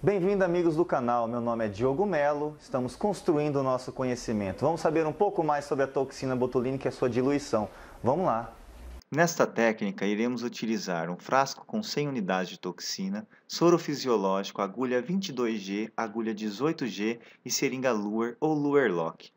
Bem-vindo, amigos do canal. Meu nome é Diogo Melo. Estamos construindo o nosso conhecimento. Vamos saber um pouco mais sobre a toxina botulínica e a sua diluição. Vamos lá! Nesta técnica, iremos utilizar um frasco com 100 unidades de toxina, soro fisiológico, agulha 22G, agulha 18G e seringa Luer ou Luer Lock.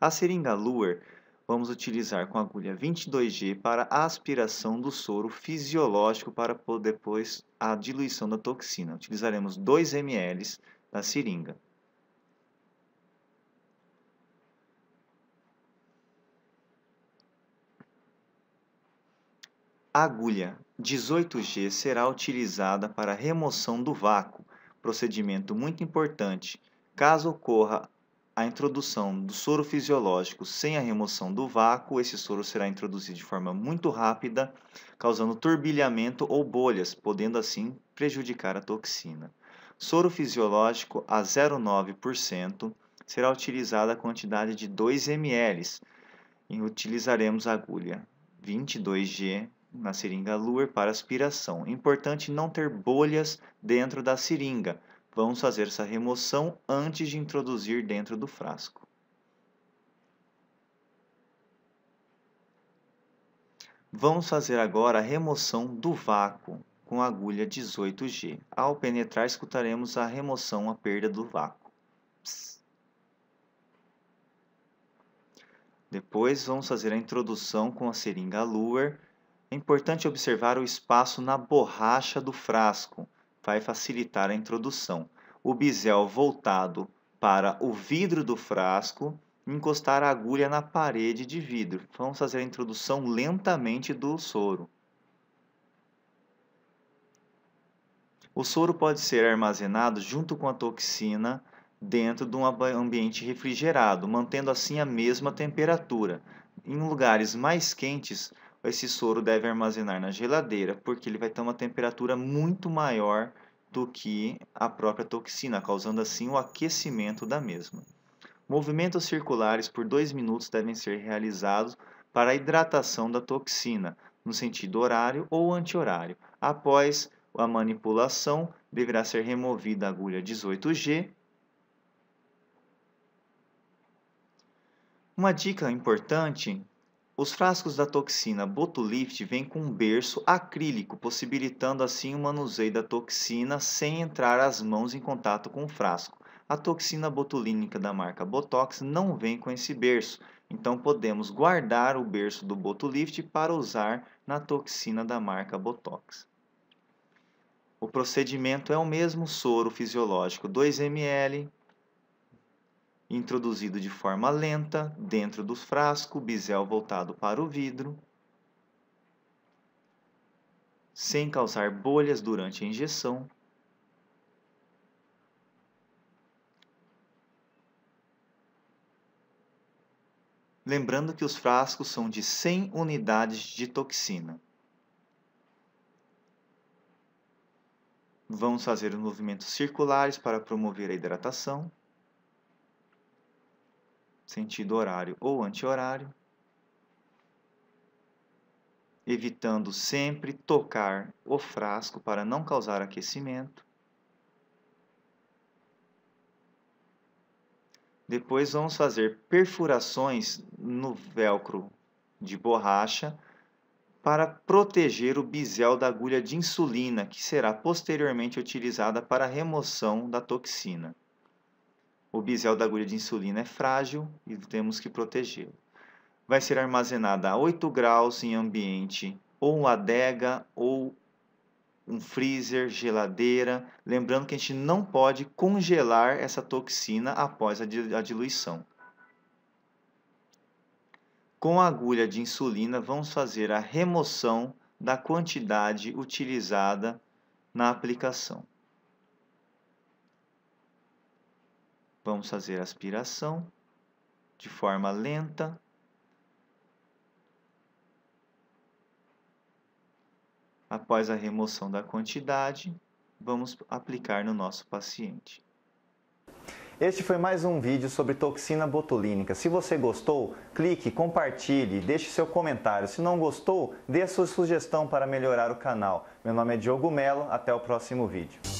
A seringa Luer vamos utilizar com agulha 22G para a aspiração do soro fisiológico para depois a diluição da toxina. Utilizaremos 2 ml da seringa. A agulha 18G será utilizada para remoção do vácuo, procedimento muito importante. Caso ocorra a introdução do soro fisiológico sem a remoção do vácuo, esse soro será introduzido de forma muito rápida, causando turbilhamento ou bolhas, podendo assim prejudicar a toxina. Soro fisiológico a 0,9% será utilizada a quantidade de 2 ml e utilizaremos a agulha 22G na seringa Luer para aspiração. Importante não ter bolhas dentro da seringa, Vamos fazer essa remoção antes de introduzir dentro do frasco. Vamos fazer agora a remoção do vácuo com a agulha 18G. Ao penetrar, escutaremos a remoção, a perda do vácuo. Psst. Depois, vamos fazer a introdução com a seringa Luer. É importante observar o espaço na borracha do frasco vai facilitar a introdução. O bisel voltado para o vidro do frasco, encostar a agulha na parede de vidro. Vamos fazer a introdução lentamente do soro. O soro pode ser armazenado junto com a toxina dentro de um ambiente refrigerado, mantendo assim a mesma temperatura. Em lugares mais quentes, esse soro deve armazenar na geladeira, porque ele vai ter uma temperatura muito maior do que a própria toxina, causando assim o aquecimento da mesma. Movimentos circulares por 2 minutos devem ser realizados para a hidratação da toxina, no sentido horário ou anti-horário. Após a manipulação, deverá ser removida a agulha 18G. Uma dica importante os frascos da toxina Botulift vêm com um berço acrílico, possibilitando assim o manuseio da toxina sem entrar as mãos em contato com o frasco. A toxina botulínica da marca Botox não vem com esse berço, então podemos guardar o berço do Botulift para usar na toxina da marca Botox. O procedimento é o mesmo soro fisiológico 2 ml introduzido de forma lenta dentro do frasco, bisel voltado para o vidro, sem causar bolhas durante a injeção. Lembrando que os frascos são de 100 unidades de toxina. Vamos fazer os movimentos circulares para promover a hidratação sentido horário ou anti-horário, evitando sempre tocar o frasco para não causar aquecimento. Depois vamos fazer perfurações no velcro de borracha para proteger o bisel da agulha de insulina, que será posteriormente utilizada para a remoção da toxina. O bisel da agulha de insulina é frágil e temos que protegê-lo. Vai ser armazenada a 8 graus em ambiente ou adega ou um freezer, geladeira. Lembrando que a gente não pode congelar essa toxina após a diluição. Com a agulha de insulina, vamos fazer a remoção da quantidade utilizada na aplicação. Vamos fazer aspiração de forma lenta. Após a remoção da quantidade, vamos aplicar no nosso paciente. Este foi mais um vídeo sobre toxina botulínica. Se você gostou, clique, compartilhe, deixe seu comentário. Se não gostou, dê sua sugestão para melhorar o canal. Meu nome é Diogo Melo, até o próximo vídeo.